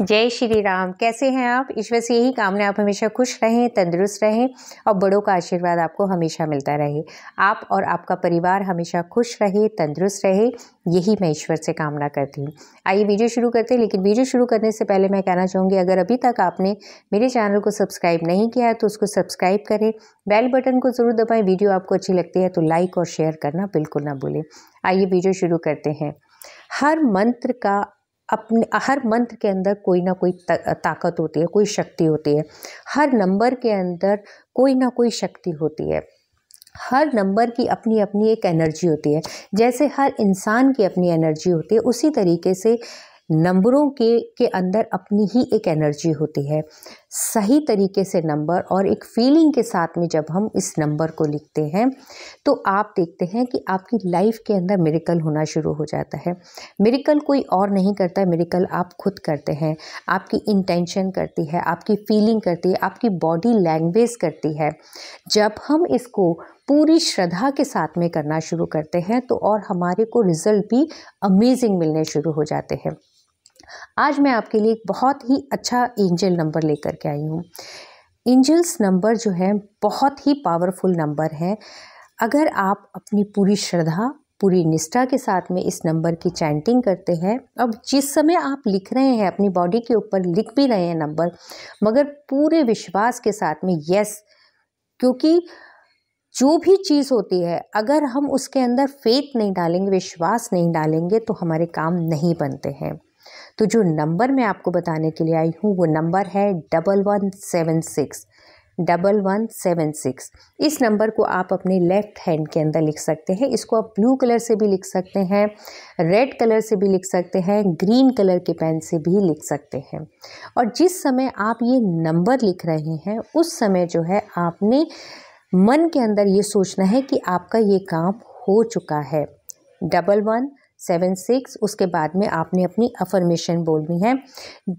जय श्री राम कैसे हैं आप ईश्वर से यही कामना आप हमेशा खुश रहें तंदुरुस्त रहें और बड़ों का आशीर्वाद आपको हमेशा मिलता रहे आप और आपका परिवार हमेशा खुश रहे तंदुरुस्त रहे यही मैं ईश्वर से कामना करती हूँ आइए वीडियो शुरू करते हैं लेकिन वीडियो शुरू करने से पहले मैं कहना चाहूँगी अगर अभी तक आपने मेरे चैनल को सब्सक्राइब नहीं किया है तो उसको सब्सक्राइब करें बेल बटन को ज़रूर दबाएँ वीडियो आपको अच्छी लगती है तो लाइक और शेयर करना बिल्कुल ना भूलें आइए वीडियो शुरू करते हैं हर मंत्र का अपने हर मंत्र के अंदर कोई ना कोई ताकत होती है कोई शक्ति होती है हर नंबर के अंदर कोई ना कोई शक्ति होती है हर नंबर की अपनी अपनी एक एनर्जी होती है जैसे हर इंसान की अपनी एनर्जी होती है उसी तरीके से नंबरों के के अंदर अपनी ही एक एनर्जी होती है सही तरीके से नंबर और एक फीलिंग के साथ में जब हम इस नंबर को लिखते हैं तो आप देखते हैं कि आपकी लाइफ के अंदर मेरिकल होना शुरू हो जाता है मेरिकल कोई और नहीं करता मेरिकल आप खुद करते हैं आपकी इंटेंशन करती है आपकी फीलिंग करती है आपकी बॉडी लैंग्वेज करती है जब हम इसको पूरी श्रद्धा के साथ में करना शुरू करते हैं तो और हमारे को रिज़ल्ट भी अमेजिंग मिलने शुरू हो जाते हैं आज मैं आपके लिए एक बहुत ही अच्छा एंजल नंबर लेकर के आई हूँ एंजल्स नंबर जो है बहुत ही पावरफुल नंबर है अगर आप अपनी पूरी श्रद्धा पूरी निष्ठा के साथ में इस नंबर की चैंटिंग करते हैं अब जिस समय आप लिख रहे हैं अपनी बॉडी के ऊपर लिख भी रहे हैं नंबर मगर पूरे विश्वास के साथ में यस क्योंकि जो भी चीज़ होती है अगर हम उसके अंदर फेथ नहीं डालेंगे विश्वास नहीं डालेंगे तो हमारे काम नहीं बनते हैं तो जो नंबर मैं आपको बताने के लिए आई हूँ वो नंबर है double one seven six double one seven six इस नंबर को आप अपने लेफ्ट हैंड के अंदर लिख सकते हैं इसको आप ब्लू कलर से भी लिख सकते हैं रेड कलर से भी लिख सकते हैं ग्रीन कलर के पेन से भी लिख सकते हैं और जिस समय आप ये नंबर लिख रहे हैं उस समय जो है आपने मन के अंदर ये सोचना है कि आपका ये काम हो चुका है डबल वन सेवन सिक्स उसके बाद में आपने अपनी अफर्मेशन बोलनी है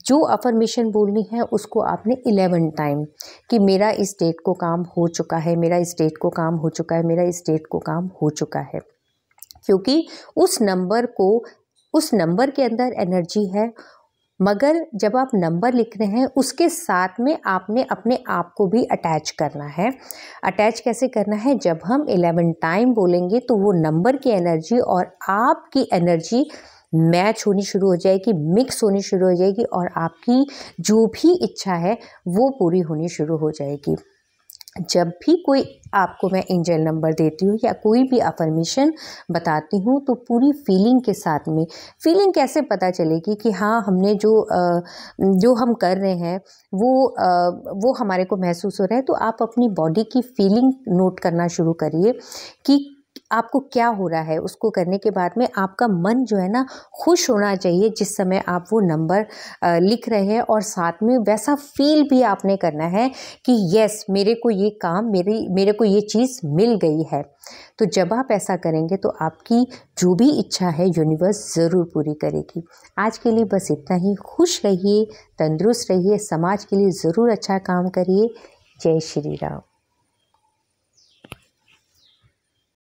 जो अफर्मेशन बोलनी है उसको आपने इलेवन टाइम कि मेरा इस डेट को काम हो चुका है मेरा इस डेट को काम हो चुका है मेरा इस डेट को काम हो चुका है क्योंकि उस नंबर को उस नंबर के अंदर एनर्जी है मगर जब आप नंबर लिख रहे हैं उसके साथ में आपने अपने आप को भी अटैच करना है अटैच कैसे करना है जब हम इलेवन टाइम बोलेंगे तो वो नंबर की एनर्जी और आपकी एनर्जी मैच होनी शुरू हो जाएगी मिक्स होनी शुरू हो जाएगी और आपकी जो भी इच्छा है वो पूरी होनी शुरू हो जाएगी जब भी कोई आपको मैं एंजल नंबर देती हूँ या कोई भी अफर्मेशन बताती हूँ तो पूरी फीलिंग के साथ में फीलिंग कैसे पता चलेगी कि हाँ हमने जो जो हम कर रहे हैं वो वो हमारे को महसूस हो रहा है तो आप अपनी बॉडी की फीलिंग नोट करना शुरू करिए कि आपको क्या हो रहा है उसको करने के बाद में आपका मन जो है ना खुश होना चाहिए जिस समय आप वो नंबर लिख रहे हैं और साथ में वैसा फील भी आपने करना है कि यस मेरे को ये काम मेरी मेरे को ये चीज़ मिल गई है तो जब आप ऐसा करेंगे तो आपकी जो भी इच्छा है यूनिवर्स ज़रूर पूरी करेगी आज के लिए बस इतना ही खुश रहिए तंदुरुस्त रहिए समाज के लिए ज़रूर अच्छा काम करिए जय श्री राम